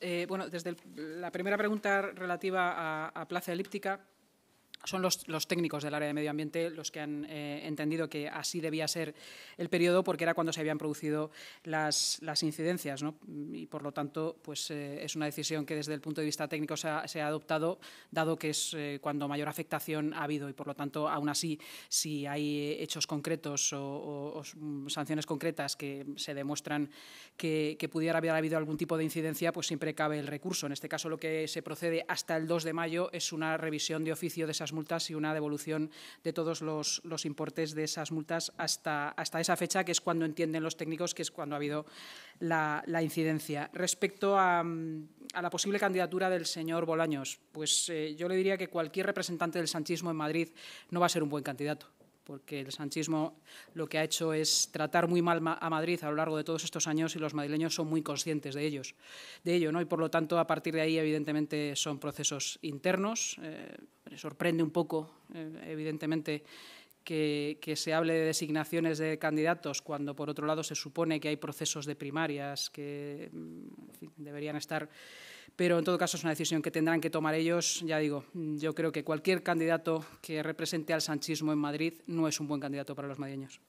Eh, bueno, desde la primera pregunta relativa a plaza elíptica, son los, los, técnicos del área de medio ambiente los que han eh, entendido que así debía ser el periodo porque era cuando se habían producido las, las incidencias. ¿no? Y, por lo tanto, pues, eh, es una decisión que desde el punto de vista técnico se ha, adoptado, dado que es eh, cuando mayor afectación ha habido. Y, por lo tanto, aún así, si hay hechos concretos o, sanciones concretas que se demuestran que, que, pudiera haber habido algún tipo de incidencia, pues siempre cabe el recurso. En este caso, lo que se procede hasta el 2 de mayo es una revisión de oficio de esas multas y una devolución de todos los, importes de esas multas hasta, hasta, esa fecha, que es cuando entienden los técnicos que es cuando ha habido la, la incidencia. Respecto a, mm, la posible candidatura del señor Bolaños, pues eh, yo le diría que cualquier representante del sanchismo en Madrid no va a ser un buen candidato porque el sanchismo lo que ha hecho es tratar muy mal a Madrid a lo largo de todos estos años y los madrileños son muy conscientes de ellos, de ello, ¿no? Y por lo tanto, a partir de ahí, evidentemente, son procesos internos. Eh, me sorprende un poco, eh, evidentemente, que, se hable de designaciones de candidatos cuando, por otro lado, se supone que hay procesos de primarias que mm, deberían estar pero en todo caso es una decisión que tendrán que tomar ellos. Ya digo, yo creo que cualquier candidato que represente al sanchismo en Madrid no es un buen candidato para los madrileños.